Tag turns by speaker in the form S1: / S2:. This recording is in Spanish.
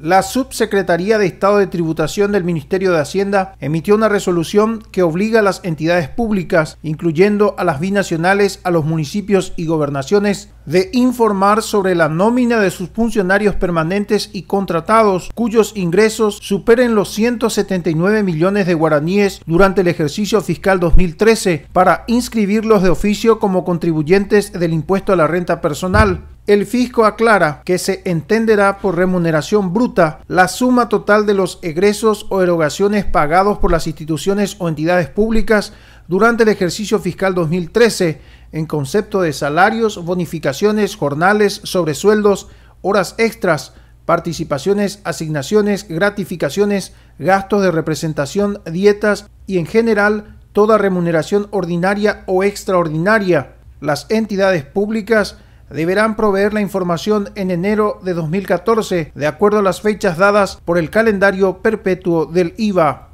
S1: La Subsecretaría de Estado de Tributación del Ministerio de Hacienda emitió una resolución que obliga a las entidades públicas, incluyendo a las binacionales, a los municipios y gobernaciones, de informar sobre la nómina de sus funcionarios permanentes y contratados cuyos ingresos superen los 179 millones de guaraníes durante el ejercicio fiscal 2013 para inscribirlos de oficio como contribuyentes del impuesto a la renta personal. El fisco aclara que se entenderá por remuneración bruta la suma total de los egresos o erogaciones pagados por las instituciones o entidades públicas durante el ejercicio fiscal 2013 en concepto de salarios, bonificaciones, jornales, sobresueldos, horas extras, participaciones, asignaciones, gratificaciones, gastos de representación, dietas y en general toda remuneración ordinaria o extraordinaria. Las entidades públicas deberán proveer la información en enero de 2014, de acuerdo a las fechas dadas por el calendario perpetuo del IVA.